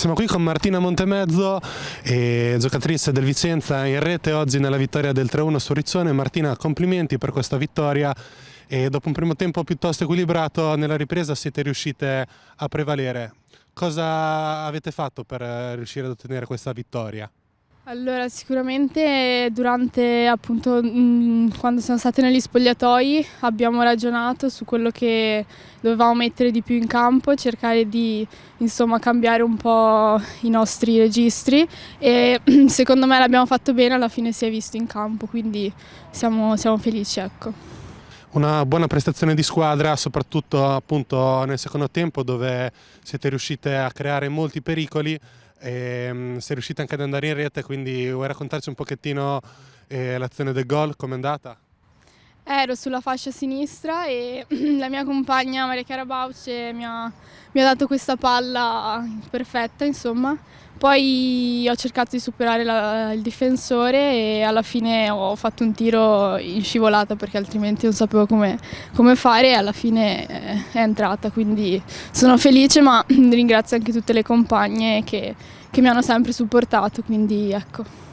Siamo qui con Martina Montemezzo, giocatrice del Vicenza in rete oggi nella vittoria del 3-1 su Rizzone. Martina, complimenti per questa vittoria. E dopo un primo tempo piuttosto equilibrato, nella ripresa siete riuscite a prevalere. Cosa avete fatto per riuscire ad ottenere questa vittoria? Allora sicuramente durante appunto mh, mm, quando siamo stati negli spogliatoi abbiamo ragionato su quello che dovevamo mettere di più in campo, cercare di insomma cambiare un po' i nostri registri e secondo me l'abbiamo fatto bene, alla fine si è visto in campo, quindi siamo, siamo felici ecco una buona prestazione di squadra, soprattutto appunto nel secondo tempo dove siete riuscite a creare molti pericoli e ehm, siete riuscite anche ad andare in rete, quindi vuoi raccontarci un pochettino eh, l'azione del gol, com'è andata? ero sulla fascia sinistra e la mia compagna Maria Chiara Bauce mi ha, mi ha dato questa palla perfetta, insomma. Poi ho cercato di superare la, il difensore e alla fine ho fatto un tiro in scivolata perché altrimenti non sapevo come, come fare e alla fine eh, è entrata, quindi sono felice ma ringrazio anche tutte le compagne che, che mi hanno sempre supportato, quindi ecco.